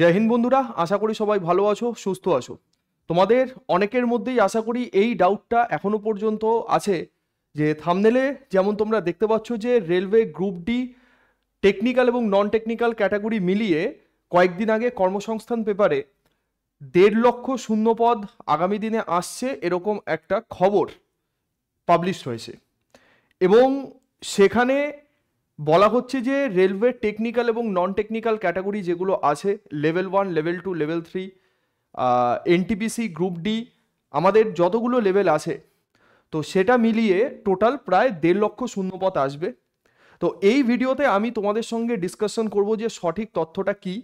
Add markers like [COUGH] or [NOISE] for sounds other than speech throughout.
জয় হিন্দ বন্ধুরা আশা করি সবাই ভালো আছো সুস্থ আছো তোমাদের অনেকের মধ্যেই আশা করি এই ডাউটটা এখনও পর্যন্ত আছে যে থামনেলে যেমন তোমরা দেখতে পাচ্ছ যে রেলওয়ে গ্রুপ ডি টেকনিক্যাল এবং নন টেকনিক্যাল ক্যাটাগরি মিলিয়ে কয়েকদিন আগে কর্মসংস্থান পেপারে দেড় লক্ষ শূন্যপদ আগামী দিনে আসছে এরকম একটা খবর পাবলিশ হয়েছে এবং সেখানে বলা হচ্ছে যে রেলওয়ে টেকনিক্যাল এবং নন টেকনিক্যাল ক্যাটাগরি যেগুলো আছে level one level two level three NTPC group D আমাদের যতগুলো লেভেল আছে তো সেটা মিলিয়ে টোটাল প্রায় দেড় লক্ষ শূন্যপথ আসবে তো এই ভিডিওতে আমি তোমাদের সঙ্গে ডিসকাশন করব যে সঠিক তথ্যটা কি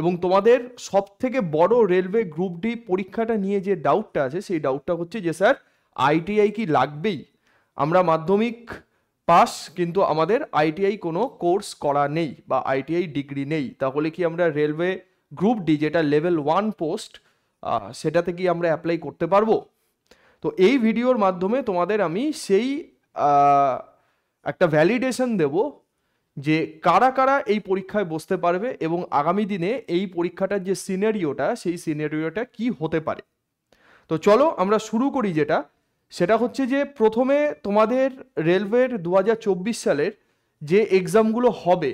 এবং তোমাদের সব থেকে বড় রেলওয়ে গ্রুপ ডি পরীক্ষাটা নিয়ে যে ডাউটটা আছে সেই ডাউটটা হচ্ছে যে স্যার আইটিআই কি লাগবেই আমরা মাধ্যমিক পাস কিন্তু আমাদের আইটিআই কোনো কোর্স করা নেই বা আইটিআই ডিগ্রি নেই তাহলে কি আমরা রেলওয়ে গ্রুপ ডি যেটা লেভেল ওয়ান পোস্ট সেটাতে কি আমরা অ্যাপ্লাই করতে পারবো তো এই ভিডিওর মাধ্যমে তোমাদের আমি সেই একটা ভ্যালিডেশন দেব যে কারা কারা এই পরীক্ষায় বসতে পারবে এবং আগামী দিনে এই পরীক্ষাটার যে সিনারিওটা সেই সিনারিওটা কি হতে পারে তো চলো আমরা শুরু করি যেটা সেটা হচ্ছে যে প্রথমে তোমাদের রেলওয়ের দু সালের যে এক্সামগুলো হবে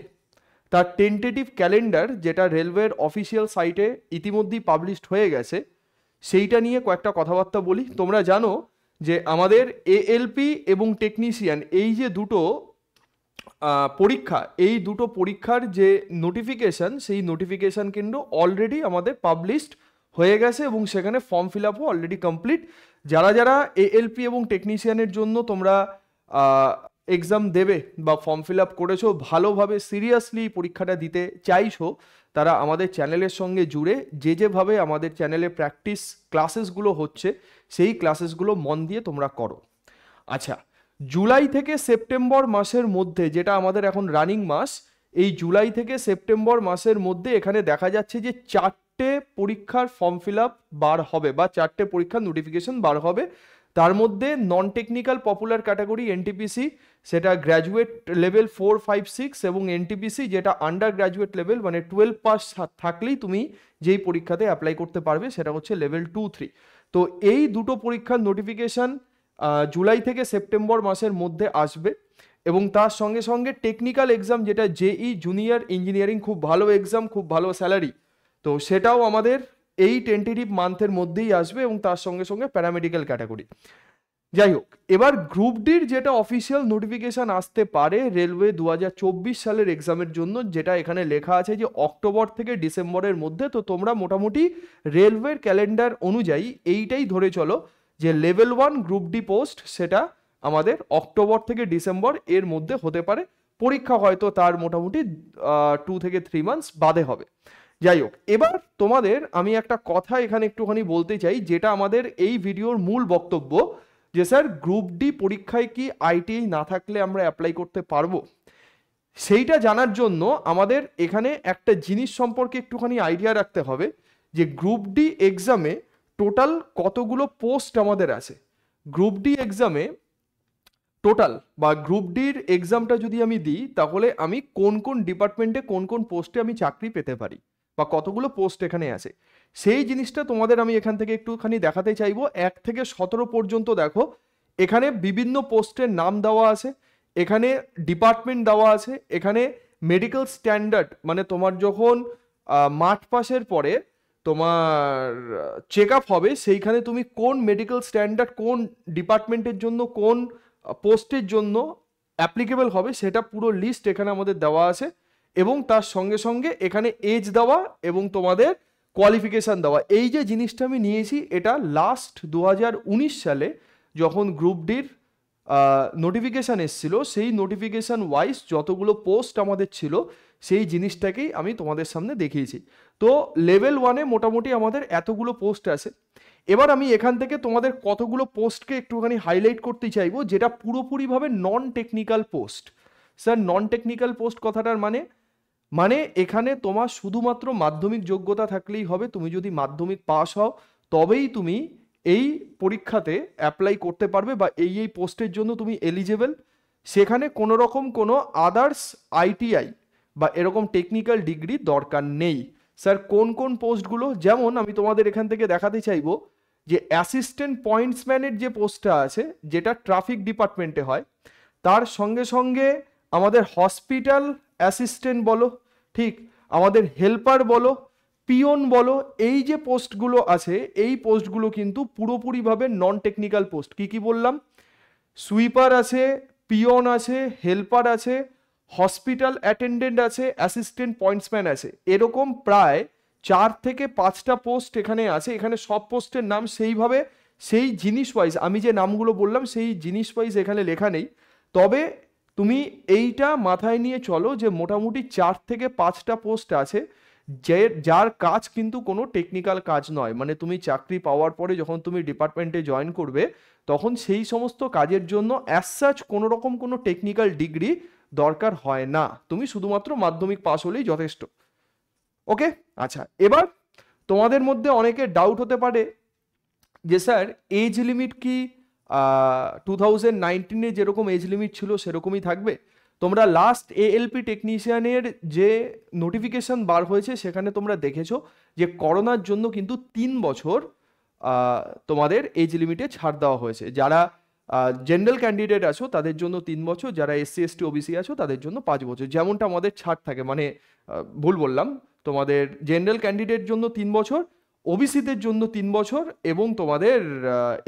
তার টেন্টেটিভ ক্যালেন্ডার যেটা রেলওয়ের অফিসিয়াল সাইটে ইতিমধ্যেই পাবলিশড হয়ে গেছে সেইটা নিয়ে কয়েকটা কথাবার্তা বলি তোমরা জানো যে আমাদের এএলপি এবং টেকনিশিয়ান এই যে দুটো পরীক্ষা এই দুটো পরীক্ষার যে নোটিফিকেশান সেই নোটিফিকেশান কিন্তু অলরেডি আমাদের পাবলিশড হয়ে গেছে এবং সেখানে ফর্ম ফিল আপও অলরেডি কমপ্লিট যারা যারা এএলপি এবং টেকনিশিয়ানের জন্য তোমরা এক্সাম দেবে বা ফর্ম ফিল আপ করেছো ভালোভাবে সিরিয়াসলি পরীক্ষাটা দিতে চাইছো তারা আমাদের চ্যানেলের সঙ্গে জুড়ে যে যেভাবে আমাদের চ্যানেলে প্র্যাকটিস ক্লাসেসগুলো হচ্ছে সেই ক্লাসেসগুলো মন দিয়ে তোমরা করো আচ্ছা জুলাই থেকে সেপ্টেম্বর মাসের মধ্যে যেটা আমাদের এখন রানিং মাস এই জুলাই থেকে সেপ্টেম্বর মাসের মধ্যে এখানে দেখা যাচ্ছে যে চার চারটে পরীক্ষার ফর্ম ফিল বার হবে বা চারটে পরীক্ষার নোটিফিকেশন বার হবে তার মধ্যে non technical popular category NTPC সেটা graduate level four five six এবং এনটিপিসি যেটা আন্ডার গ্র্যাজুয়েট লেভেল মানে টুয়েলভ পাস থাকলেই তুমি যেই পরীক্ষাতে অ্যাপ্লাই করতে পারবে সেটা হচ্ছে লেভেল টু থ্রি তো এই দুটো পরীক্ষার নোটিফিকেশান জুলাই থেকে সেপ্টেম্বর মাসের মধ্যে আসবে এবং তার সঙ্গে সঙ্গে টেকনিক্যাল এক্সাম যেটা জেই জুনিয়র ইঞ্জিনিয়ারিং খুব ভালো এক্সাম খুব ভালো স্যালারি তো সেটাও আমাদের এই টেন্টেটিভ মান্থের মধ্যেই আসবে এবং তার সঙ্গে সঙ্গে প্যারামেডিক্যাল ক্যাটাগরি যাই হোক এবার গ্রুপ ডির যেটা অফিসিয়াল নোটিফিকেশান আসতে পারে রেলওয়ে দু সালের এক্সামের জন্য যেটা এখানে লেখা আছে যে অক্টোবর থেকে ডিসেম্বরের মধ্যে তো তোমরা মোটামুটি রেলওয়ের ক্যালেন্ডার অনুযায়ী এইটাই ধরে চলো যে level one group D post সেটা আমাদের অক্টোবর থেকে ডিসেম্বর এর মধ্যে হতে পারে পরীক্ষা হয়তো তার মোটামুটি টু থেকে থ্রি মান্থস বাদে হবে যাই হোক এবার তোমাদের আমি একটা কথা এখানে একটুখানি বলতে চাই যেটা আমাদের এই ভিডিওর মূল বক্তব্য যে স্যার গ্রুপ ডি পরীক্ষায় কি আইটিআই না থাকলে আমরা অ্যাপ্লাই করতে পারবো সেইটা জানার জন্য আমাদের এখানে একটা জিনিস সম্পর্কে একটুখানি আইডিয়া রাখতে হবে যে গ্রুপ ডি এক্সামে টোটাল কতগুলো পোস্ট আমাদের আছে গ্রুপ ডি এক্সামে টোটাল বা গ্রুপ ডির এক্সামটা যদি আমি দিই তাহলে আমি কোন কোন ডিপার্টমেন্টে কোন কোন পোস্টে আমি চাকরি পেতে পারি বা কতগুলো পোস্ট এখানে আছে সেই জিনিসটা তোমাদের আমি এখান থেকে একটুখানি দেখাতে চাইবো এক থেকে সতেরো পর্যন্ত দেখো এখানে বিভিন্ন পোস্টের নাম দেওয়া আছে এখানে ডিপার্টমেন্ট দেওয়া আছে এখানে মেডিকেল স্ট্যান্ডার্ড মানে তোমার যখন মাঠ পাশের পরে তোমার চেক আপ হবে সেইখানে তুমি কোন মেডিকেল স্ট্যান্ডার্ড কোন ডিপার্টমেন্টের জন্য কোন পোস্টের জন্য অ্যাপ্লিকেবল হবে সেটা পুরো লিস্ট এখানে আমাদের দেওয়া আছে এবং তার সঙ্গে সঙ্গে এখানে এজ দেওয়া এবং তোমাদের কোয়ালিফিকেশান দেওয়া এই যে জিনিসটা আমি নিয়েছি এটা লাস্ট দু সালে যখন গ্রুপ ডির নোটিফিকেশান এসছিল সেই নোটিফিকেশান ওয়াইজ যতগুলো পোস্ট আমাদের ছিল সেই জিনিসটাকেই আমি তোমাদের সামনে দেখিয়েছি তো লেভেল ওয়ানে মোটামুটি আমাদের এতগুলো পোস্ট আছে এবার আমি এখান থেকে তোমাদের কতগুলো পোস্টকে একটুখানি হাইলাইট করতে চাইবো যেটা পুরোপুরিভাবে non technical post sir non technical post কথাটার মানে মানে এখানে তোমার শুধুমাত্র মাধ্যমিক যোগ্যতা থাকলেই হবে তুমি যদি মাধ্যমিক পাস হও তবেই তুমি এই পরীক্ষাতে অ্যাপ্লাই করতে পারবে বা এই এই পোস্টের জন্য তুমি এলিজেবল সেখানে কোনো রকম কোনো আদার্স আইটিআই বা এরকম টেকনিক্যাল ডিগ্রি দরকার নেই স্যার কোন কোন পোস্টগুলো যেমন আমি তোমাদের এখান থেকে দেখাতে চাইবো যে অ্যাসিস্ট্যান্ট পয়েন্টসম্যানের যে পোস্টটা আছে যেটা ট্রাফিক ডিপার্টমেন্টে হয় তার সঙ্গে সঙ্গে আমাদের হসপিটাল অ্যাসিস্ট্যান্ট বলো ঠিক আমাদের হেল্পার বলো পিয়ন বলো এই যে পোস্টগুলো আছে এই পোস্টগুলো কিন্তু পুরোপুরিভাবে নন টেকনিক্যাল পোস্ট কি কি বললাম সুইপার আছে পিয়ন আছে হেল্পার আছে হসপিটাল অ্যাটেন্ডেন্ট আছে অ্যাসিস্ট্যান্ট পয়েন্টসম্যান আছে এরকম প্রায় চার থেকে পাঁচটা পোস্ট এখানে আছে এখানে সব পোস্টের নাম সেইভাবে সেই জিনিস ওয়াইজ আমি যে নামগুলো বললাম সেই জিনিস ওয়াইজ এখানে লেখা নেই তবে তুমি এইটা মাথায় নিয়ে চলো যে মোটামুটি চার থেকে পাঁচটা পোস্ট আছে যে যার কাজ কিন্তু কোনো টেকনিক্যাল কাজ নয় মানে তুমি চাকরি পাওয়ার পরে যখন তুমি ডিপার্টমেন্টে জয়েন করবে তখন সেই সমস্ত কাজের জন্য অ্যাজ সাচ কোনো রকম কোনো টেকনিক্যাল ডিগ্রি দরকার হয় না তুমি শুধুমাত্র মাধ্যমিক পাস হলেই যথেষ্ট ওকে আচ্ছা এবার তোমাদের মধ্যে অনেকে ডাউট হতে পারে যে স্যার এজ লিমিট কি টু এ যেরকম এজ লিমিট ছিল সেরকমই থাকবে তোমরা লাস্ট এএলপি টেকনিশিয়ানের যে নোটিফিকেশান বার হয়েছে সেখানে তোমরা দেখেছো যে করোনার জন্য কিন্তু তিন বছর তোমাদের এজ লিমিটে ছাড় দেওয়া হয়েছে যারা জেনারেল ক্যান্ডিডেট আছো তাদের জন্য তিন বছর যারা এসসি এসটি ওবিসি আছো তাদের জন্য পাঁচ বছর যেমনটা আমাদের ছাড় থাকে মানে ভুল বললাম তোমাদের জেনারেল ক্যান্ডিডেট জন্য তিন বছর ওবিসিদের জন্য তিন বছর এবং তোমাদের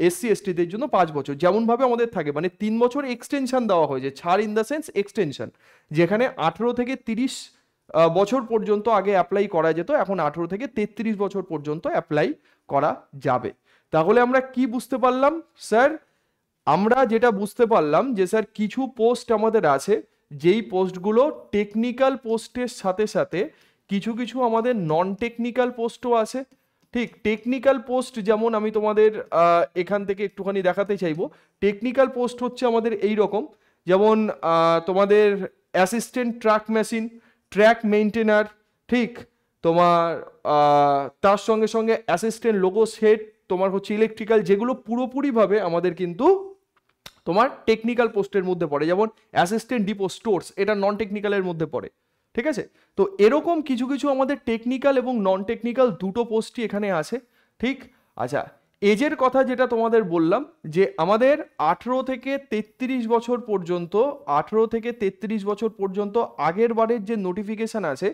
এসসি এসটিদের জন্য পাঁচ বছর যেমনভাবে আমাদের থাকে মানে তিন বছর এক্সটেনশন দেওয়া হয়েছে ছাড় ইন দ্য সেন্স এক্সটেনশন যেখানে আঠেরো থেকে তিরিশ বছর পর্যন্ত আগে অ্যাপ্লাই করা যেত এখন আঠেরো থেকে তেত্রিশ বছর পর্যন্ত অ্যাপ্লাই করা যাবে তাহলে আমরা কি বুঝতে পারলাম স্যার আমরা যেটা বুঝতে পারলাম যে স্যার কিছু পোস্ট আমাদের আছে যেই পোস্টগুলো টেকনিক্যাল পোস্টের সাথে সাথে কিছু কিছু আমাদের নন টেকনিক্যাল পোস্টও আছে ঠিক টেকনিক্যাল পোস্ট যেমন আমি তোমাদের এখান থেকে একটুখানি দেখাতে চাইবো টেকনিক্যাল পোস্ট হচ্ছে আমাদের এই রকম যেমন তোমাদের assistant track machine track maintainer ঠিক তোমার তার সঙ্গে সঙ্গে অ্যাসিস্ট্যান্ট লোগো সেট তোমার হচ্ছে ইলেকট্রিক্যাল যেগুলো পুরোপুরিভাবে আমাদের কিন্তু তোমার টেকনিক্যাল পোস্টের মধ্যে পড়ে যেমন অ্যাসিস্ট্যান্ট ডিপো স্টোর্স এটা নন টেকনিক্যালের মধ্যে পড়ে ঠিক আছে তো এরকম কিছু কিছু আমাদের টেকনিক্যাল এবং নন টেকনিক্যাল দুটো পোস্টই এখানে আছে ঠিক আচ্ছা এজের কথা যেটা তোমাদের বললাম যে আমাদের আঠেরো থেকে ৩৩ বছর পর্যন্ত আঠেরো থেকে ৩৩ বছর পর্যন্ত আগের বারের যে নোটিফিকেশান আছে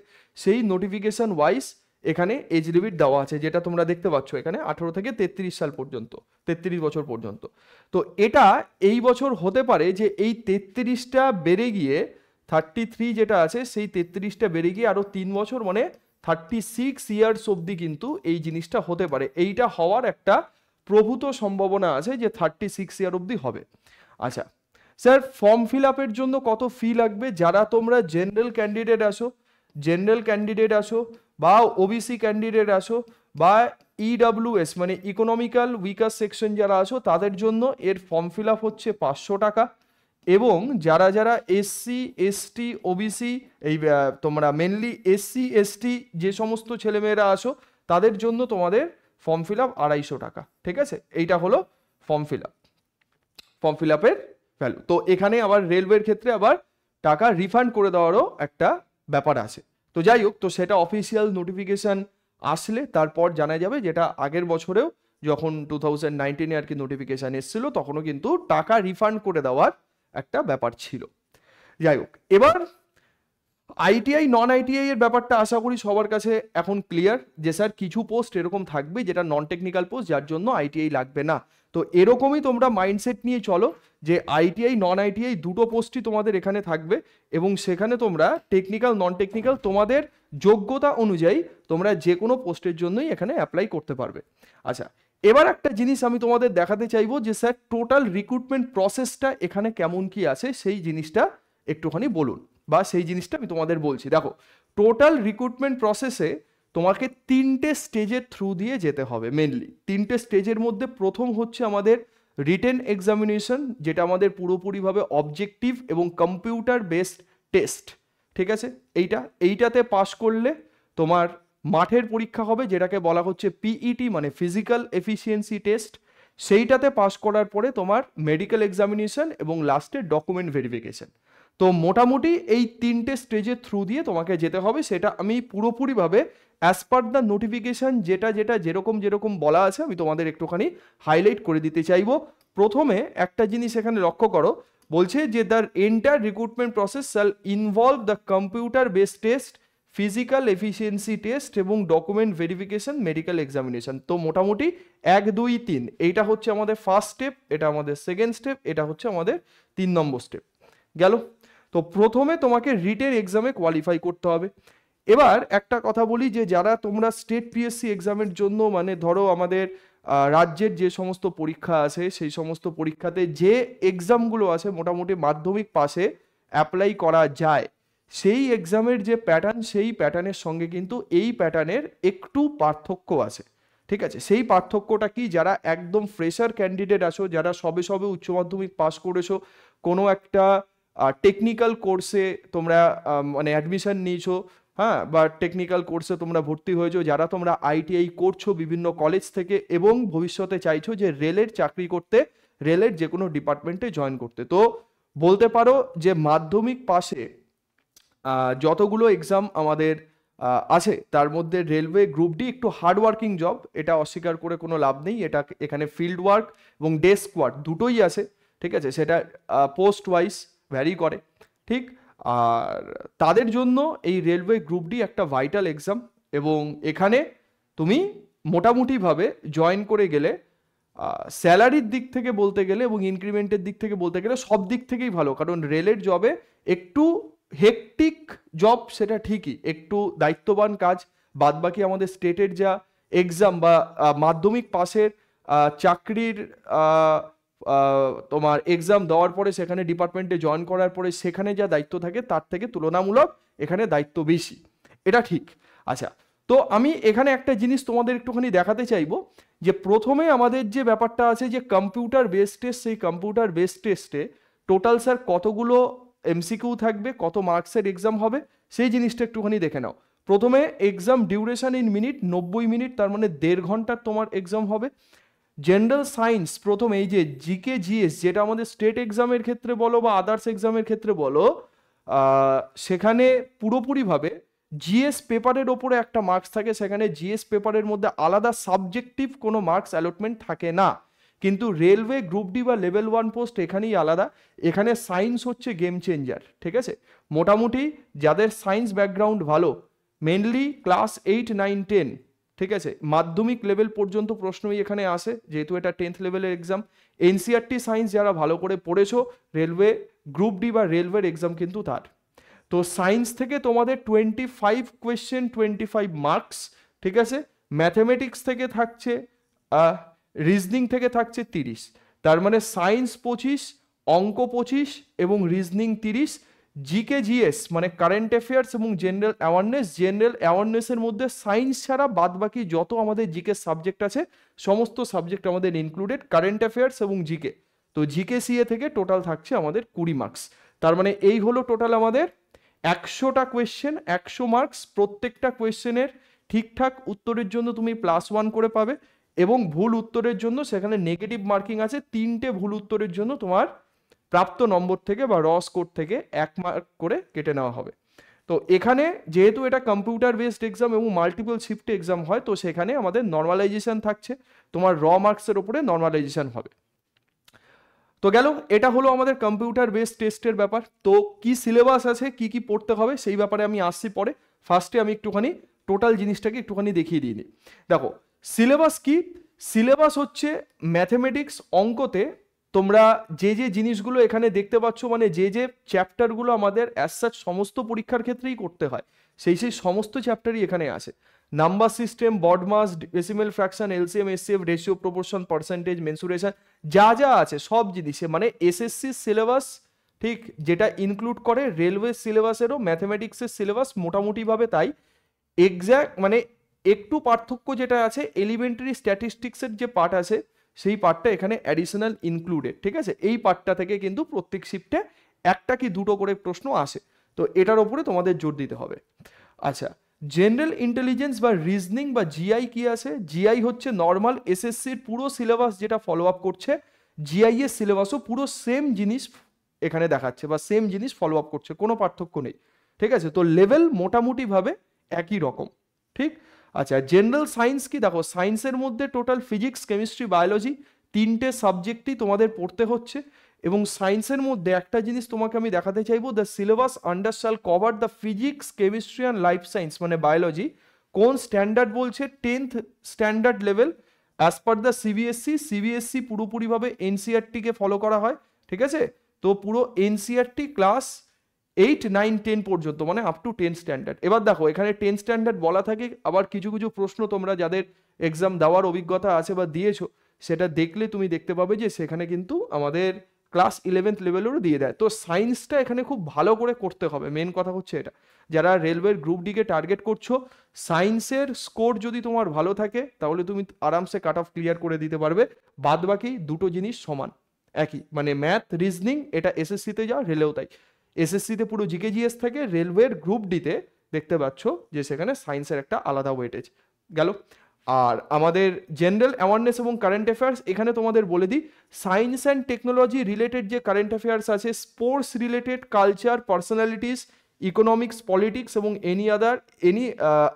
সেই নোটিফিকেশান ওয়াইজ এখানে এজ লিমিট দেওয়া আছে যেটা তোমরা দেখতে পাচ্ছ এখানে আঠেরো থেকে তেত্রিশ সাল পর্যন্ত তেত্রিশ বছর পর্যন্ত তো এটা এই বছর হতে পারে যে এই তেত্রিশটা বেড়ে গিয়ে থার্টি থ্রি যেটা আছে সেই তেত্রিশটা বেড়ে গিয়ে আরও তিন বছর মানে থার্টি সিক্স ইয়ার্স অবধি কিন্তু এই জিনিসটা হতে পারে এইটা হওয়ার একটা প্রভূত সম্ভাবনা আছে যে থার্টি সিক্স ইয়ার অবধি হবে আচ্ছা স্যার ফর্ম ফিল আপের জন্য কত ফি লাগবে যারা তোমরা জেনারেল ক্যান্ডিডেট আসো জেনারেল ক্যান্ডিডেট আসো বা ওবিসি ক্যান্ডিডেট আসো বা ইডাব্লিউএস e মানে ইকোনমিক্যাল উইকার সেকশন যারা আছো তাদের জন্য এর ফর্ম ফিল আপ হচ্ছে পাঁচশো টাকা এবং যারা যারা এসসি এসটি ওবিসি এই তোমরা মেনলি এসসি এসটি যে সমস্ত ছেলেমেয়েরা আসো তাদের জন্য তোমাদের ফর্ম ফিল আপ আড়াইশো টাকা ঠিক আছে এইটা হলো form fill up form fill আপের ভ্যালু তো এখানে আবার রেলওয়ের ক্ষেত্রে আবার টাকা রিফান্ড করে দেওয়ারও একটা ব্যাপার আছে তো যাই হোক তো সেটা অফিসিয়াল নোটিফিকেশান আসলে তারপর জানা যাবে যেটা আগের বছরেও যখন টু থাউজেন্ড নাইনটিনে আর কি নোটিফিকেশান এসেছিলো তখনও কিন্তু টাকা রিফান্ড করে দেওয়ার একটা ব্যাপার ছিল যাই হোক এবার আইটিআই নন আইটিআই এর ব্যাপারটা আশা করি সবার কাছে এখন ক্লিয়ার যে স্যার কিছু পোস্ট এরকম থাকবে যেটা নন টেকনিক্যাল পোস্ট যার জন্য আইটিআই লাগবে না তো এরকমই তোমরা মাইন্ডসেট নিয়ে চলো যে আইটিআই নন আইটিআই দুটো পোস্টই তোমাদের এখানে থাকবে এবং সেখানে তোমরা টেকনিক্যাল নন টেকনিক্যাল তোমাদের যোগ্যতা অনুযায়ী তোমরা যে কোনো পোস্টের জন্যই এখানে অ্যাপ্লাই করতে পারবে আচ্ছা এবার একটা জিনিস আমি তোমাদের দেখাতে চাইবো যে স্যার টোটাল রিক্রুটমেন্ট প্রসেসটা এখানে কেমন কি আছে সেই জিনিসটা একটুখানি বলুন বা সেই জিনিসটা আমি তোমাদের বলছি দেখো টোটাল রিক্রুটমেন্ট প্রসেসে তোমাকে তিনটে স্টেজের থ্রু দিয়ে যেতে হবে মেনলি তিনটে স্টেজের মধ্যে প্রথম হচ্ছে আমাদের রিটেন এক্সামিনেশন যেটা আমাদের পুরোপুরিভাবে অবজেক্টিভ এবং কম্পিউটার বেসড টেস্ট ঠিক আছে এইটা এইটাতে পাশ করলে তোমার মাঠের পরীক্ষা হবে যেটাকে বলা হচ্ছে পিইটি e মানে ফিজিক্যাল এফিসিয়েন্সি টেস্ট সেইটাতে পাশ করার পরে তোমার মেডিকেল এক্সামিনেশন এবং লাস্টে ডকুমেন্ট ভেরিফিকেশন তো মোটামুটি এই তিনটে স্টেজের থ্রু দিয়ে তোমাকে যেতে হবে সেটা আমি পুরোপুরিভাবে অ্যাজ পার দ্য নোটিফিকেশান যেটা যেটা যেরকম যেরকম বলা আছে আমি তোমাদের একটুখানি হাইলাইট করে দিতে চাইব প্রথমে একটা জিনিস এখানে লক্ষ্য করো বলছে যে the entire recruitment process shall involve the computer base test physical efficiency test এবং ডকুমেন্ট ভেরিফিকেশন মেডিকেল এক্সামিনেশন তো মোটামুটি এক দুই তিন এইটা হচ্ছে আমাদের ফার্স্ট স্টেপ এটা আমাদের সেকেন্ড স্টেপ এটা হচ্ছে আমাদের তিন নম্বর স্টেপ গেল তো প্রথমে তোমাকে রিটের এক্সামে কোয়ালিফাই করতে হবে এবার একটা কথা বলি যে যারা তোমরা স্টেট পিএসসি এক্সামের জন্য মানে ধরো আমাদের রাজ্যের যে সমস্ত পরীক্ষা আছে সেই সমস্ত পরীক্ষাতে যে এক্সামগুলো আছে মোটামুটি মাধ্যমিক পাশে অ্যাপ্লাই করা যায় সেই এক্সামের যে প্যাটার্ন সেই প্যাটার্নের সঙ্গে কিন্তু এই প্যাটার্নের একটু পার্থক্য আছে ঠিক আছে সেই পার্থক্যটা কি যারা একদম ফ্রেশার ক্যান্ডিডেট আছো যারা সবে সবে উচ্চ মাধ্যমিক পাস করেছো কোনো একটা টেকনিক্যাল কোর্সে তোমরা মানে অ্যাডমিশন নিয়েছো হ্যাঁ বা টেকনিক্যাল কোর্সে তোমরা ভর্তি হয়েছো যারা তোমরা আইটিআই করছো বিভিন্ন কলেজ থেকে এবং ভবিষ্যতে চাইছো যে রেলের চাকরি করতে রেলের যে কোনো ডিপার্টমেন্টে জয়েন করতে তো বলতে পারো যে মাধ্যমিক পাশে যতগুলো এক্সাম আমাদের আছে তার মধ্যে রেলওয়ে গ্রুপ ডি একটু হার্ড ওয়ার্কিং জব এটা অস্বীকার করে কোনো লাভ নেই এটা এখানে ফিল্ড ওয়ার্ক এবং ডেস্ক ওয়ার্ক দুটোই আছে ঠিক আছে সেটা পোস্ট ওয়াইজ ভ্যারি করে ঠিক আর তাদের জন্য এই রেলওয়ে গ্রুপ ডি একটা ভাইটাল এক্সাম এবং এখানে তুমি মোটামুটিভাবে জয়েন করে গেলে স্যালারির দিক থেকে বলতে গেলে এবং ইনক্রিমেন্টের দিক থেকে বলতে গেলে সব দিক থেকেই ভালো কারণ রেলের জবে একটু হেকটিক জব সেটা ঠিকই একটু দায়িত্ববান কাজ বাদবাকি আমাদের স্টেটের যা এক্সাম বা মাধ্যমিক পাশের চাকরির তোমার এক্সাম দেওয়ার পরে সেখানে ডিপার্টমেন্টে জয়েন করার পরে সেখানে যা দায়িত্ব থাকে তার থেকে তুলনামূলক এখানে দায়িত্ব বেশি এটা ঠিক আচ্ছা তো আমি এখানে একটা জিনিস তোমাদের একটুখানি দেখাতে চাইবো যে প্রথমে আমাদের যে ব্যাপারটা আছে যে কম্পিউটার বেস টেস্ট সেই কম্পিউটার বেস টেস্টে টোটাল স্যার কতগুলো এমসিকিউ থাকবে কত মার্কসের এক্সাম হবে সেই জিনিসটা একটুখানি দেখে নাও প্রথমে এক্সাম ডিউরেশন ইন মিনিট নব্বই মিনিট তার মানে দেড় ঘন্টার তোমার এক্সাম হবে জেনারেল সায়েন্স প্রথম এই যে জিকে জিএস যেটা আমাদের স্টেট এক্সামের ক্ষেত্রে বলো বা আদার্স এক্সামের ক্ষেত্রে বলো সেখানে পুরোপুরিভাবে জিএস পেপারের ওপরে একটা মার্কস থাকে সেখানে জিএস পেপারের মধ্যে আলাদা সাবজেক্টিভ কোনো মার্কস অ্যালটমেন্ট থাকে না কিন্তু রেলওয়ে গ্রুপ ডি বা লেভেল ওয়ান পোস্ট এখানেই আলাদা এখানে সায়েন্স হচ্ছে গেম চেঞ্জার ঠিক আছে মোটামুটি যাদের সায়েন্স ব্যাকগ্রাউন্ড ভালো mainly class eight nine ten ঠিক আছে মাধ্যমিক লেভেল পর্যন্ত প্রশ্নই এখানে আসে যেহেতু এটা টেন্থ লেভেলের এক্সাম এনসিআরটি সায়েন্স যারা ভালো করে পড়েছো রেলওয়ে গ্রুপ ডি বা রেলওয়ের এক্সাম কিন্তু তার তো সায়েন্স থেকে তোমাদের twenty five question twenty five marks ঠিক আছে ম্যাথমেটিক্স থেকে থাকছে রিজনিং থেকে থাকছে তিরিশ তার মানে সায়েন্স পঁচিশ অঙ্ক পঁচিশ এবং রিজনিং তিরিশ জিকে জিএস মানে কারেন্ট অ্যাফেয়ার্স এবং জেনারেল অ্যাওয়ারনেস জেনারেল অ্যাওয়ারনেসের মধ্যে সায়েন্স ছাড়া বাদ বাকি যত আমাদের জিকে সাবজেক্ট আছে সমস্ত সাবজেক্ট আমাদের ইনক্লুডেড কারেন্ট অ্যাফেয়ার্স এবং জিকে তো জিকে সিএ থেকে টোটাল থাকছে আমাদের কুড়ি মার্কস তার মানে এই হলো টোটাল আমাদের একশোটা কোয়েশ্চেন একশো মার্কস প্রত্যেকটা কোয়েশ্চেনের ঠিকঠাক উত্তরের জন্য তুমি প্লাস ওয়ান করে পাবে এবং ভুল উত্তরের জন্য সেখানে নেগেটিভ মার্কিং আছে তিনটে ভুল উত্তরের জন্য তোমার প্রাপ্ত নম্বর থেকে বা র স্কোর থেকে এক মার্ক করে কেটে নেওয়া হবে তো এখানে যেহেতু এটা কম্পিউটার বেসড এক্সাম এবং মাল্টিপল শিফট এক্সাম হয় তো সেখানে আমাদের নর্মালাইজেশন থাকছে তোমার র মার্কসের ওপরে নর্মালাইজেশন হবে তো গেল এটা হলো আমাদের কম্পিউটার বেসড টেস্টের ব্যাপার তো কি সিলেবাস আছে কি কি পড়তে হবে সেই ব্যাপারে আমি আসছি পরে ফার্স্টে আমি একটুখানি টোটাল জিনিসটাকে একটুখানি দেখিয়ে দিই দেখো সিলেবাস কি সিলেবাস হচ্ছে ম্যাথমেটিক্স অঙ্কতে তোমরা যে যে জিনিসগুলো এখানে দেখতে পাচ্ছ মানে যে যে চ্যাপ্টারগুলো আমাদের অ্যাজ সাচ সমস্ত পরীক্ষার ক্ষেত্রেই করতে হয় সেই সেই সমস্ত চ্যাপ্টারই এখানে আছে number system BODMAS decimal fraction LCM SF ratio proportion percentage mensuration যা যা আছে সব জিনিসে মানে এসএসসি সিলেবাস ঠিক যেটা ইনক্লুড করে রেলওয়ে সিলেবাসেরও ম্যাথমেটিক্সের সিলেবাস মোটামুটিভাবে তাই এক্স্যাক্ট মানে একটু পার্থক্য যেটা আছে এলিমেন্টারি স্ট্যাটিস্টিক্সের যে পার্ট আছে সেই পার্টটা এখানে অ্যাডিশনাল ইনক্লুডেড ঠিক আছে এই পার্টটা থেকে কিন্তু প্রত্যেক শিফটে একটা কি দুটো করে প্রশ্ন আসে তো এটার ওপরে তোমাদের জোর দিতে হবে আচ্ছা জেনারেল ইন্টেলিজেন্স বা রিজনিং বা জিআই কি আছে জিআই হচ্ছে নর্মাল এসএসসির পুরো সিলেবাস যেটা ফলো আপ করছে জিআই এর সিলেবাসও পুরো সেম জিনিস এখানে দেখাচ্ছে বা সেম জিনিস ফলো আপ করছে কোনো পার্থক্য নেই ঠিক আছে তো লেভেল মোটামুটিভাবে একই রকম ঠিক আচ্ছা জেনারেল সায়েন্স কি দেখো সায়েন্সের মধ্যে টোটাল ফিজিক্স কেমিস্ট্রি বায়োলজি তিনটে সাবজেক্টই তোমাদের পড়তে হচ্ছে এবং সায়েন্সের মধ্যে একটা জিনিস তোমাকে আমি দেখাতে চাইবো the syllabus under shall cover the physics chemistry and life science মানে বায়োলজি কোন স্ট্যান্ডার্ড বলছে tenth standard level as per the CBSE CBSE পুরোপুরিভাবে এনসিআরটিকে e ফলো করা হয় ঠিক আছে তো পুরো NCERT class eight nine ten পর্যন্ত মানে আপ টু টেন স্ট্যান্ডার্ড এবার দেখো এখানে টেন স্ট্যান্ডার্ড বলা থাকে আবার কিছু কিছু প্রশ্ন তোমরা যাদের এক্সাম দেওয়ার অভিজ্ঞতা আছে বা দিয়েছো সেটা দেখলে তুমি দেখতে পাবে যে সেখানে কিন্তু আমাদের ক্লাস ইলেভেন্থ লেভেলেরও দিয়ে দেয় তো সায়েন্সটা এখানে খুব ভালো করে করতে হবে মেন কথা হচ্ছে এটা যারা রেলওয়ের গ্রুপ ডিকে টার্গেট করছো সায়েন্সের স্কোর যদি তোমার ভালো থাকে তাহলে তুমি আরামসে কাট অফ ক্লিয়ার করে দিতে পারবে বাদ বাকি দুটো জিনিস সমান একই মানে ম্যাথ রিজনিং এটা এসএসসিতে যা রেলেও তাই এসএসসিতে পুরো জিকে জিএস থেকে রেলওয়ের গ্রুপ ডিতে দেখতে পাচ্ছ যে সেখানে সায়েন্সের একটা আলাদা ওয়েটেজ গেল আর আমাদের জেনারেল অ্যাওয়ারনেস এবং কারেন্ট অ্যাফেয়ার্স এখানে তোমাদের বলে দিই সায়েন্স অ্যান্ড টেকনোলজি রিলেটেড যে কারেন্ট অ্যাফেয়ার্স আছে sports related culture personalities economics politics এবং any other any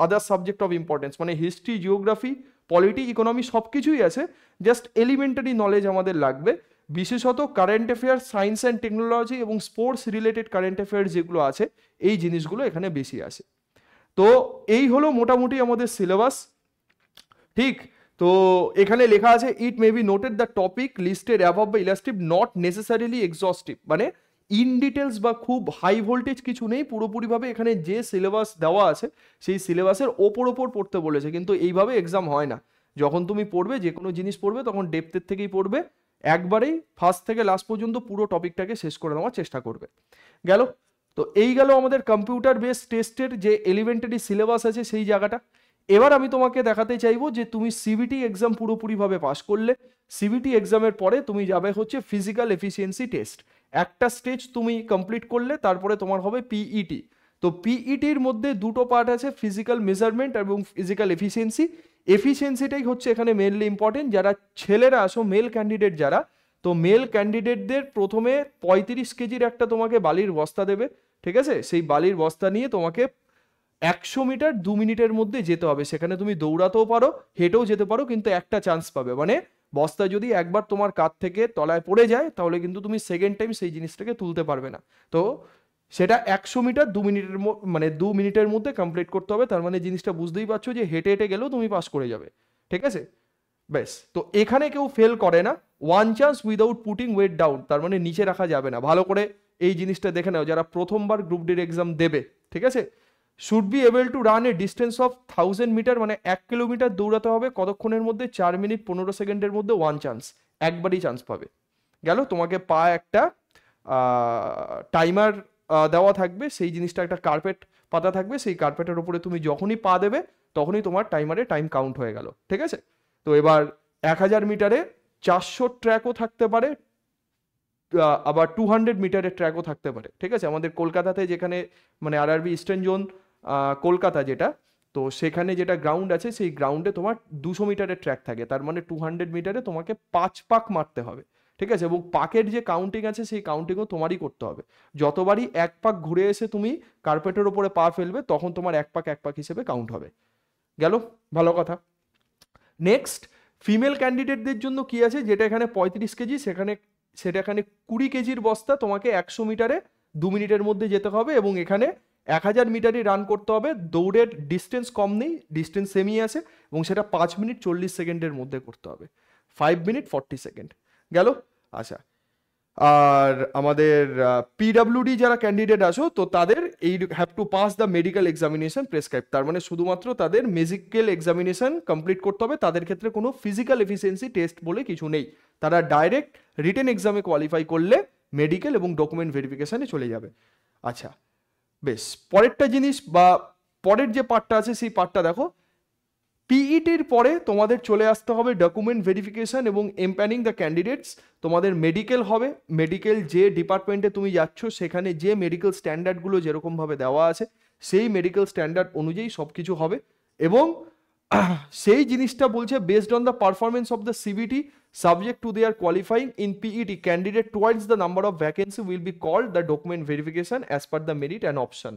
other subject of importance মানে হিস্ট্রি জিওগ্রাফি পলিটি ইকোনমি সব কিছুই আছে জাস্ট এলিমেন্টারি নলেজ আমাদের লাগবে বিশেষত current affair science and technology এবং স্পোর্টস রিলেটেড কারেন্ট অ্যাফেয়ার যেগুলো আছে এই জিনিসগুলো এখানে বেশি আছে তো এই হলো মোটামুটি আমাদের সিলেবাস ঠিক তো এখানে লেখা আছে it may be noted the topic listed above বা ইলাস্টিভ নট নেসেসারিলি এক্সস্টিভ মানে ইন ডিটেলস বা খুব হাই ভোল্টেজ কিছু নেই পুরোপুরিভাবে এখানে যে সিলেবাস দেওয়া আছে সেই সিলেবাসের ওপর ওপর পড়তে বলেছে কিন্তু এইভাবে এক্সাম হয় না যখন তুমি পড়বে যে কোনো জিনিস পড়বে তখন ডেপথের থেকেই পড়বে একবারেই ফার্স্ট থেকে লাস্ট পর্যন্ত পুরো টপিকটাকে শেষ করে নেওয়ার চেষ্টা করবে গেল তো এই গেল আমাদের কম্পিউটার বেস টেস্টের যে এলিমেন্টারি সিলেবাস আছে সেই জায়গাটা এবার আমি তোমাকে দেখাতে চাইবো যে তুমি সিবিটি এক্সাম পুরোপুরিভাবে পাশ করলে সিবিটি এক্সামের পরে তুমি যাবে হচ্ছে ফিজিক্যাল এফিসিয়েন্সি টেস্ট একটা স্টেজ তুমি কমপ্লিট করলে তারপরে তোমার হবে পিইটি e তো পিইটির e মধ্যে দুটো পার্ট আছে ফিজিক্যাল মেজারমেন্ট এবং ফিজিক্যাল এফিসিয়েন্সি এফিসিয়েন্সিটাই হচ্ছে এখানে মেনলি ইম্পর্টেন্ট যারা ছেলেরা আসো মেল ক্যান্ডিডেট যারা তো মেল ক্যান্ডিডেটদের প্রথমে পঁয়ত্রিশ কেজির একটা তোমাকে বালির বস্তা দেবে ঠিক আছে সেই বালির বস্তা নিয়ে তোমাকে একশো মিটার দু মিনিটের মধ্যে যেতে হবে সেখানে তুমি দৌড়াতেও পারো হেঁটেও যেতে পারো কিন্তু একটা চান্স পাবে মানে বস্তা যদি একবার তোমার কাত থেকে তলায় পড়ে যায় তাহলে কিন্তু তুমি সেকেন্ড টাইম সেই জিনিসটাকে তুলতে পারবে না তো সেটা একশো মিটার দু মিনিটের মানে দু মিনিটের মধ্যে কমপ্লিট করতে হবে তার মানে জিনিসটা বুঝতেই পারছো যে হেঁটে হেঁটে গেলেও তুমি পাস করে যাবে ঠিক আছে ব্যাস তো এখানে কেউ ফেল করে না one chance without putting weight down তার মানে নিচে রাখা যাবে না ভালো করে এই জিনিসটা দেখে নাও যারা প্রথমবার গ্রুপ ডির এক্সাম দেবে ঠিক আছে should be able to run a distance of thousand metre মানে এক কিলোমিটার দৌড়াতে হবে কতক্ষণের মধ্যে চার মিনিট পনেরো সেকেন্ডের মধ্যে ওয়ান চান্স একবারই চান্স পাবে গেল তোমাকে পা একটা টাইমার দেওয়া থাকবে সেই জিনিসটা একটা কার্পেট পাতা থাকবে সেই কার্পেটের ওপরে তুমি যখনই পা দেবে তখনই তোমার টাইমারে টাইম কাউন্ট হয়ে গেল ঠিক আছে তো এবার এক হাজার মিটারে চারশো ট্র্যাকও থাকতে পারে আবার টু হান্ড্রেড মিটারের ট্র্যাকও থাকতে পারে ঠিক আছে আমাদের কলকাতাতে যেখানে মানে আর আরবি ইস্টার্ন জোন কলকাতা যেটা তো সেখানে যেটা গ্রাউন্ড আছে সেই গ্রাউন্ডে তোমার দুশো মিটারের ট্র্যাক থাকে তার মানে টু হান্ড্রেড মিটারে তোমাকে পাঁচ পাক মারতে হবে ঠিক আছে এবং পাকের যে কাউন্টিং আছে সেই কাউন্টিংও তোমারই করতে হবে যতবারই এক পাক ঘুরে এসে তুমি কার্পেটের ওপরে পা ফেলবে তখন তোমার এক পাক এক পাক হিসেবে কাউন্ট হবে গেল ভালো কথা নেক্সট ফিমেল ক্যান্ডিডেটদের জন্য কি আছে যেটা এখানে পঁয়ত্রিশ কেজি সেখানে সেটা এখানে কুড়ি কেজির বস্তা তোমাকে একশো মিটারে দু মিনিটের মধ্যে যেতে হবে এবং এখানে এক হাজার মিটারই রান করতে হবে দৌড়ের ডিস্টেন্স কম নেই ডিস্টেন্স সেমি আছে এবং সেটা পাঁচ মিনিট চল্লিশ সেকেন্ডের মধ্যে করতে হবে ফাইভ মিনিট ফর্টি সেকেন্ড গেল আচ্ছা আর আমাদের পিডাব্লিউডি যারা ক্যান্ডিডেট আছো তো তাদের এই have to pass the medical examination prescribe তার মানে শুধুমাত্র তাদের মেজিক্যাল এক্সামিনেশন কমপ্লিট করতে হবে তাদের ক্ষেত্রে কোনো ফিজিক্যাল এফিসিয়েন্সি টেস্ট বলে কিছু নেই তারা ডাইরেক্ট রিটেন এক্সামে কোয়ালিফাই করলে মেডিকেল এবং ডকুমেন্ট ভেরিফিকেশানে চলে যাবে আচ্ছা বেশ পরেরটা জিনিস বা পরের যে পার্টটা আছে সেই পার্টটা দেখো পিইটির e পরে তোমাদের চলে আসতে হবে ডকুমেন্ট ভেরিফিকেশান এবং এম্প্যানিং দ্য ক্যান্ডিডেটস তোমাদের মেডিকেল হবে মেডিকেল যে ডিপার্টমেন্টে তুমি যাচ্ছ সেখানে যে মেডিকেল স্ট্যান্ডার্ডগুলো যেরকমভাবে দেওয়া আছে সেই মেডিকেল স্ট্যান্ডার্ড অনুযায়ী সব কিছু হবে এবং [CLEARS THROAT] সেই জিনিসটা বলছে based on the performance of the CBT subject to their qualifying in PET candidate towards the number of vacancy will be called the document verification as per the merit and option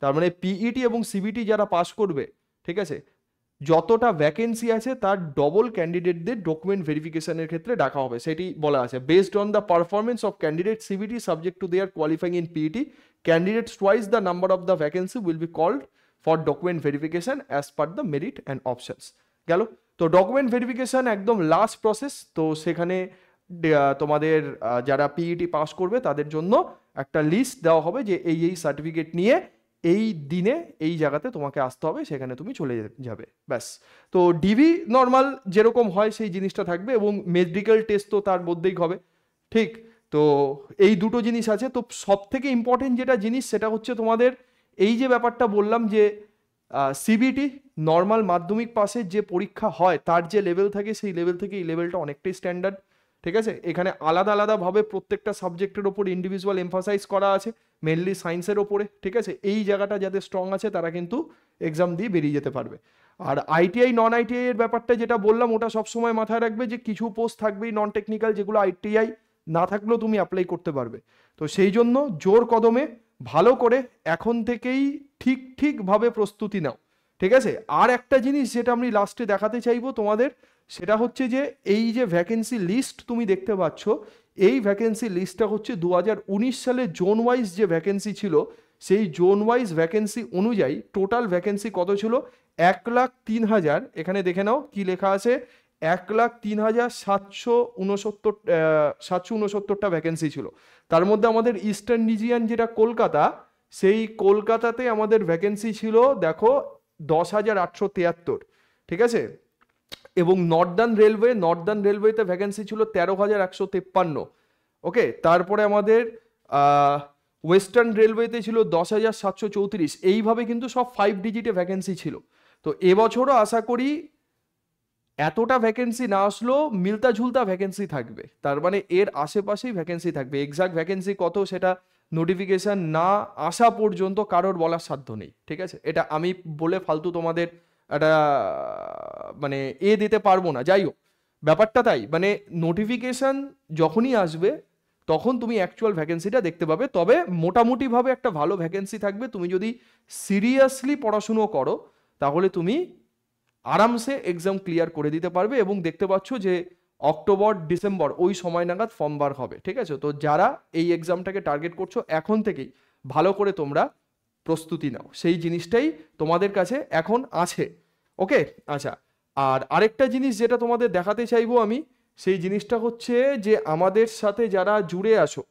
তার মানে PET e এবং CBT যারা pass করবে ঠিক আছে যতটা vacancy আছে তার ডবল ক্যান্ডিডেটদের ডকুমেন্ট ভেরিফিকেশনের ক্ষেত্রে ডাকা হবে সেটি বলা আছে based on the performance of candidate CBT subject to their qualifying in PET candidates twice the number of the vacancy will be called for document verification as per the merit and options গেল তো document verification একদম last process তো সেখানে তোমাদের যারা PET pass e করবে তাদের জন্য একটা লিস্ট দেওয়া হবে যে এই এই সার্টিফিকেট নিয়ে এই দিনে এই জায়গাতে তোমাকে আসতে হবে সেখানে তুমি চলে যাবে ব্যাস তো ডিভি নর্মাল যেরকম হয় সেই জিনিসটা থাকবে এবং মেডিকেল টেস্ট তো তার মধ্যেই হবে ঠিক তো এই দুটো জিনিস আছে তো সব থেকে ইম্পর্টেন্ট যেটা জিনিস সেটা হচ্ছে তোমাদের এই যে ব্যাপারটা বললাম যে সিবিটি নর্মাল মাধ্যমিক পাসের যে পরীক্ষা হয় তার যে লেভেল থাকে সেই লেভেল থেকে এই লেভেলটা অনেকটাই স্ট্যান্ডার্ড ঠিক আছে এখানে আলাদা আলাদাভাবে প্রত্যেকটা সাবজেক্টের ওপর ইন্ডিভিজুয়াল এমফাসাইজ করা আছে মেনলি সায়েন্সের ওপরে ঠিক আছে এই জায়গাটা যাদের স্ট্রং আছে তারা কিন্তু এক্সাম দিয়ে বেরিয়ে যেতে পারবে আর আইটিআই নন আইটিআই এর ব্যাপারটা যেটা বললাম ওটা সবসময় মাথায় রাখবে যে কিছু পোস্ট থাকবেই নন টেকনিক্যাল যেগুলো আইটিআই না থাকলেও তুমি অ্যাপ্লাই করতে পারবে তো সেই জন্য জোর কদমে ভালো করে এখন থেকেই ঠিক ঠিকভাবে প্রস্তুতি নাও ঠিক আছে আর একটা জিনিস যেটা আমি লাস্টে দেখাতে চাইবো তোমাদের সেটা হচ্ছে যে এই যে ভ্যাকেন্সি লিস্ট তুমি দেখতে পাচ্ছ এই ভ্যাকেন্সি লিস্টটা হচ্ছে দু সালে জোন ওয়াইজ যে ভ্যাকেন্সি ছিল সেই জোন ওয়াইজ ভ্যাকেন্সি অনুযায়ী টোটাল ভ্যাকেন্সি কত ছিল এক লাখ তিন হাজার এখানে দেখে নাও কি লেখা আছে এক লাখ তিন হাজার সাতশো উনসত্তর সাতশো উনসত্তরটা ভ্যাকেন্সি ছিল তার মধ্যে আমাদের ইস্টার্ন রিজিয়ান যেটা কলকাতা সেই কলকাতাতে আমাদের ভ্যাকেন্সি ছিল দেখো দশ হাজার আটশো তিয়াত্তর ঠিক আছে এবং নর্দার্ন রেলওয়ে নর্দার্ন রেলওয়েতে ভ্যাকেন্সি ছিল তেরো হাজার একশো তেপ্পান্ন ওকে তারপরে আমাদের ওয়েস্টার্ন রেলওয়েতে ছিল দশ হাজার সাতশো চৌত্রিশ এইভাবে কিন্তু সব ফাইভ ডিজিটে ভ্যাকেন্সি ছিল তো এবছরও আশা করি এতটা ভ্যাকেন্সি না আসলেও মিলতা ঝুলতা ভ্যাকেন্সি থাকবে তার মানে এর আশেপাশেই ভ্যাকেন্সি থাকবে এক্সাক্ট ভ্যাকেন্সি কত সেটা নোটিফিকেশান না আসা পর্যন্ত কারোর বলার সাধ্য নেই ঠিক আছে এটা আমি বলে ফালতু তোমাদের একটা মানে এ দিতে পারবো না যাই হোক ব্যাপারটা তাই মানে নোটিফিকেশান যখনই আসবে তখন তুমি অ্যাকচুয়াল ভ্যাকেন্সিটা দেখতে পাবে তবে মোটামুটিভাবে একটা ভালো ভ্যাকেন্সি থাকবে তুমি যদি সিরিয়াসলি পড়াশুনো করো তাহলে তুমি আরামসে এক্সাম ক্লিয়ার করে দিতে পারবে এবং দেখতে পাচ্ছ যে অক্টোবর ডিসেম্বর ওই সময় নাগাদ ফর্ম বার হবে ঠিক আছে তো যারা এই এক্সামটাকে টার্গেট করছো এখন থেকেই ভালো করে তোমরা প্রস্তুতি নাও সেই জিনিসটাই তোমাদের কাছে এখন আছে ওকে আচ্ছা আর আরেকটা জিনিস যেটা তোমাদের দেখাতে চাইবো আমি সেই জিনিসটা হচ্ছে যে আমাদের সাথে যারা জুড়ে আসো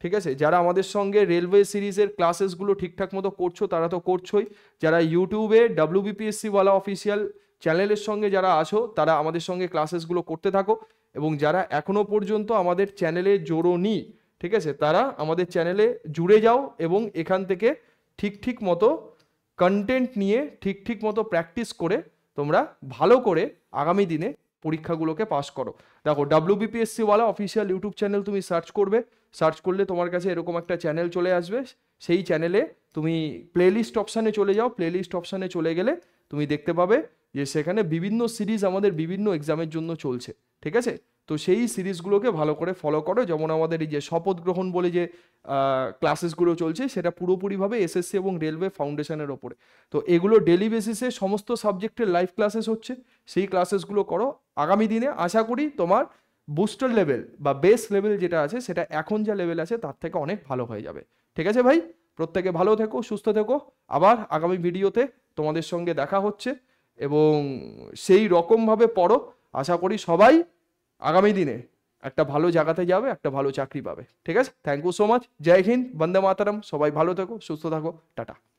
ঠিক আছে যারা আমাদের সঙ্গে রেলওয়ে সিরিজের ক্লাসেসগুলো ঠিকঠাক মতো করছো তারা তো করছোই যারা ইউটিউবে ডাব্লিউবিপিএসসিওয়ালা অফিসিয়াল চ্যানেলের সঙ্গে যারা আসো তারা আমাদের সঙ্গে ক্লাসেসগুলো করতে থাকো এবং যারা এখনও পর্যন্ত আমাদের চ্যানেলে জোরো নি ঠিক আছে তারা আমাদের চ্যানেলে জুড়ে যাও এবং এখান থেকে ঠিক ঠিক মতো কন্টেন্ট নিয়ে ঠিক ঠিক মতো প্র্যাকটিস করে তোমরা ভালো করে আগামী দিনে পরীক্ষাগুলোকে পাস করো দেখো ডাব্লিউবিপিএসসিওয়ালা অফিসিয়াল ইউটিউব চ্যানেল তুমি সার্চ করবে সার্চ করলে তোমার কাছে এরকম একটা চ্যানেল চলে আসবে সেই চ্যানেলে তুমি প্লেলিস্ট অপশানে চলে যাও প্লেলিস্ট অপশানে চলে গেলে তুমি দেখতে পাবে যে সেখানে বিভিন্ন সিরিজ আমাদের বিভিন্ন এক্সামের জন্য চলছে ঠিক আছে তো সেই সিরিজগুলোকে ভালো করে ফলো করো যেমন আমাদের এই যে শপথ গ্রহণ বলে যে ক্লাসেসগুলো চলছে সেটা পুরোপুরিভাবে এসএসসি এবং রেলওয়ে ফাউন্ডেশনের ওপরে তো এগুলো ডেলি বেসিসে সমস্ত সাবজেক্টের লাইভ ক্লাসেস হচ্ছে সেই ক্লাসেসগুলো করো আগামী দিনে আশা করি তোমার বুস্টার লেভেল বা বেস লেভেল যেটা আছে সেটা এখন যা লেভেল আছে তার থেকে অনেক ভালো হয়ে যাবে ঠিক আছে ভাই প্রত্যেকে ভালো থেকো সুস্থ থেকো আবার আগামী ভিডিওতে তোমাদের সঙ্গে দেখা হচ্ছে এবং সেই রকমভাবে পড়ো আশা করি সবাই আগামী দিনে একটা ভালো জায়গাতে যাবে একটা ভালো চাকরি পাবে ঠিক আছে thank you so much Jai Hind বন্দে মাতারাম সবাই ভালো থাকো সুস্থ থাকো টাটা